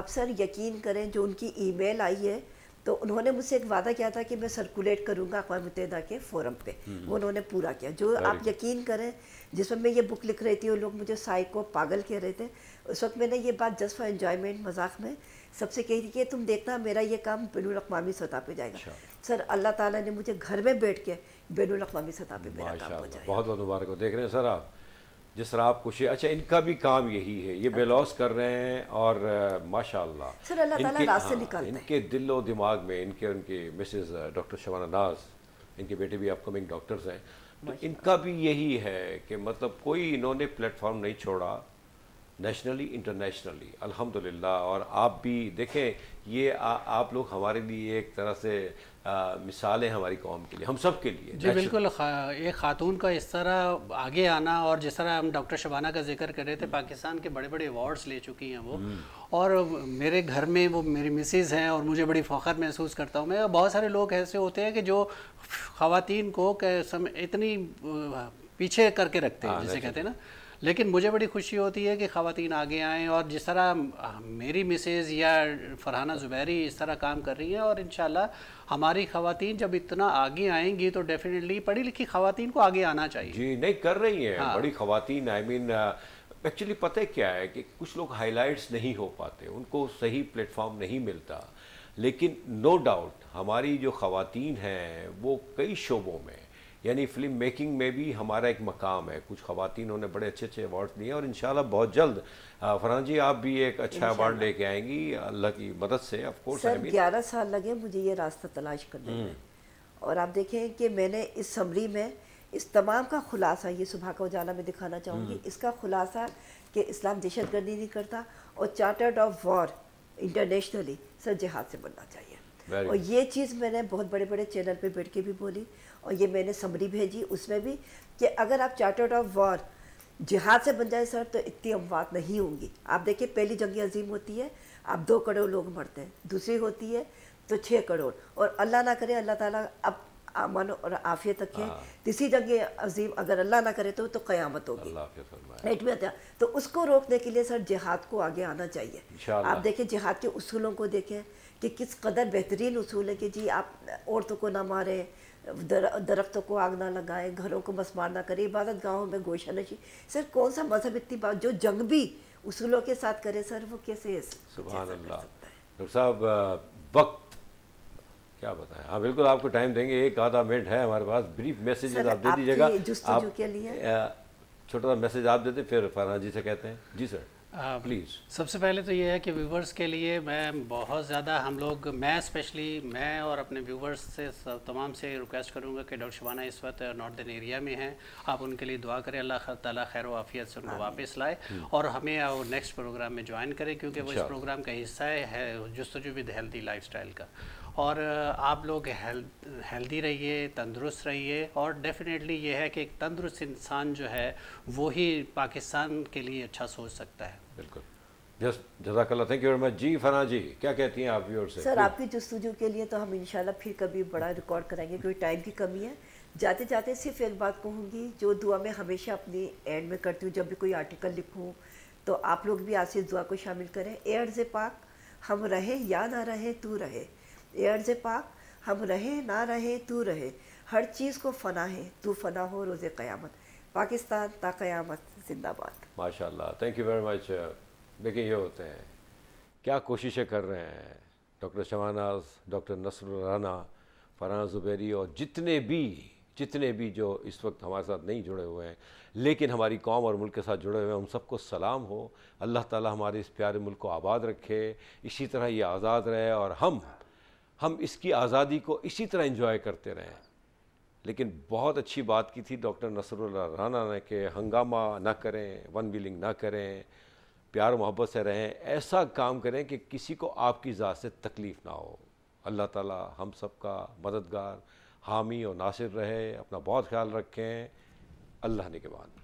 आप सर यकीन करें जो उनकी ईमेल आई है तो उन्होंने मुझसे एक वादा किया था कि मैं सर्कुलेट करूँगा अकवा मुतहदा के फोरम पे हम्म। वो उन्होंने पूरा किया जो आप यकीन करें जिस वक्त मैं ये बुक लिख रही थी वो लोग मुझे साइको पागल कह रहे थे उस वक्त मैंने ये बात जस्ट फॉर इन्जॉयमेंट मजाक में सबसे कही थी कि तुम देखना मेरा ये काम बैन अवी सतह पर जाएगा अच्छा। सर अल्लाह ताला ने मुझे घर में बैठ के बैन अवी सतह पर बहुत बहुत मुबारक हो देख रहे हैं सर आप जिस तरह आप खुशी अच्छा इनका भी काम यही है ये बेलॉस कर रहे हैं और माशाल्लाह सर अल्लाह ताला रास्ते हाँ, निकालते हैं इनके दिल और दिमाग में इनके उनके मिसेज डॉक्टर शबाना नाज इनके बेटे भी अपकमिंग डॉक्टर्स हैं तो इनका भी यही है कि मतलब कोई इन्होंने प्लेटफॉर्म नहीं छोड़ा नेशनली इंटरनेशनली अलहमदिल्ला और आप भी देखें ये आ, आप लोग हमारे लिए एक तरह से आ, मिसालें हमारी कौम के लिए हम सब के लिए जी बिल्कुल खा, एक खातून का इस तरह आगे आना और जिस तरह हम डॉक्टर शबाना का जिक्र कर रहे थे पाकिस्तान के बड़े बड़े अवार्ड्स ले चुकी हैं वो हम्म। और मेरे घर में वो मेरी मिसिज़ हैं और मुझे बड़ी फ़ख्र महसूस करता हूँ मैं बहुत सारे लोग ऐसे होते हैं कि जो खातन को इतनी पीछे करके रखते हैं हाँ, जिसे कहते हैं ना लेकिन मुझे बड़ी खुशी होती है कि खातन आगे आएँ और जिस तरह मेरी मिसेज़ या फरहाना ज़ुबैरी इस तरह काम कर रही हैं और इन हमारी खातन जब इतना आगे आएंगी तो डेफिनेटली पढ़ी लिखी खातन को आगे आना चाहिए जी नहीं कर रही हैं हाँ। बड़ी खातन आई मीन एक्चुअली पता है क्या है कि कुछ लोग हाईलाइट्स नहीं हो पाते उनको सही प्लेटफॉर्म नहीं मिलता लेकिन नो no डाउट हमारी जो खातन हैं वो कई शोबों में यानी फिल्म मेकिंग में भी हमारा एक मकाम है कुछ खातन ने बड़े अच्छे अच्छे अवार्ड दिए और इन बहुत जल्द फरहान जी आप भी एक अच्छा अवार्ड लेके आएंगी अल्लाह की मदद से ग्यारह साल लगे मुझे ये रास्ता तलाश करने में हम्म। और आप देखें कि मैंने इस समरी में इस तमाम का खुलासा ये सुबह का उजाला में दिखाना चाहूँगी हम्म। इसका खुलासा कि इस्लाम दहशत गर्दी नहीं करता और chartered of war internationally sir जहाज से बनना चाहिए और ये चीज़ मैंने बहुत बड़े बड़े चैनल पे बैठ के भी बोली और ये मैंने समरी भेजी उसमें भी कि अगर आप चार्टर्ड ऑफ वॉर जिहाद से बन जाए सर तो इतनी अमवात नहीं होंगी आप देखिए पहली जंग अजीम होती है आप दो करोड़ लोग मरते हैं दूसरी होती है तो छः करोड़ और अल्लाह ना करे अल्लाह ताला अब अमन और आफियत रखें हाँ। तीसरी जंग अजीम अगर अल्लाह ना करे तो तो क़यामत होगी तो उसको रोकने के लिए सर जिहाद को आगे आना चाहिए आप देखें जिहाद के उसूलों को देखें कि किस कदर बेहतरीन उसूल है कि जी आप औरतों को ना मारें दर, दरख्तों को आग ना लगाए घरों को मसमार ना करें इबादत गाहों में गोशा नशी सर कौन सा मजहब इतनी बात जो जंग भी उसूलों के साथ करे सर वो कैसे डॉक्टर साहब वक्त क्या बताएं हाँ बिल्कुल आपको टाइम देंगे एक आधा मिनट है हमारे पास ब्रीफ मैसेज आप दे दीजिएगा छोटा सा मैसेज आप देते फिर फरहान जी से कहते हैं जी सर प्लीज़ um, सबसे पहले तो ये है कि व्यूवर्स के लिए मैं बहुत ज़्यादा हम लोग मैं स्पेशली मैं और अपने व्यूवर्स से तमाम से रिक्वेस्ट करूँगा कि डॉक्टर शबाना इस वक्त नॉर्दर्न एरिया में हैं आप उनके लिए दुआ करें अल्लाह ताला खैर वाफियत से उनको वापस लाए हम्म। और हमें और नेक्स्ट प्रोग्राम में ज्वाइन करें क्योंकि वो इस प्रोग्राम का हिस्सा है, है जस्तजु विद हेल्दी लाइफ का और आप लोग हेल्थ हेल्दी रहिए तंदुरुस्त रहिए और डेफिनेटली ये है कि एक तंदुरुस्त इंसान जो है वो ही पाकिस्तान के लिए अच्छा सोच सकता है बिल्कुल जस थैंक यू मच जी फना जी क्या कहती हैं आप से सर आपकी जस्तुजु के लिए तो हम इंशाल्लाह फिर कभी बड़ा रिकॉर्ड कराएंगे क्योंकि टाइम की कमी है जाते जाते सिर्फ एक बात कहूँगी जो दुआ मैं हमेशा अपनी एंड में करती हूँ जब भी कोई आर्टिकल लिखूँ तो आप लोग भी आज से दुआ को शामिल करें एयर से पाक हम रहे या ना रहे तू रहे ए अर्ज पाक हम रहे ना रहे तू रहे हर चीज़ को फना है तू फना हो रोज़ क़यामत पाकिस्तान ता क़यामत जिंदाबाद माशाल्लाह थैंक यू वेरी मच देखिए ये होते हैं क्या कोशिशें कर रहे हैं डॉक्टर शवानाज डॉक्टर नसर राना फरहान ज़ुबैरी और जितने भी जितने भी जो इस वक्त हमारे साथ नहीं जुड़े हुए हैं लेकिन हमारी कौम और मुल्क के साथ जुड़े हुए हैं उन सबको सलाम हो अल्लाह ताला हमारे इस प्यारे मुल्क को आबाद रखे इसी तरह ये आज़ाद रहे और हम हम इसकी आज़ादी को इसी तरह इंजॉय करते रहें लेकिन बहुत अच्छी बात की थी डॉक्टर नसरुल्ला राना ने कि हंगामा ना करें वन विलिंग ना करें प्यार मोहब्बत से रहें ऐसा काम करें कि किसी को आपकी ज़ात से तकलीफ़ ना हो अल्लाह ताला हम सब का मददगार हामी और नासिर रहे अपना बहुत ख्याल रखें अल्लाह ने के बाद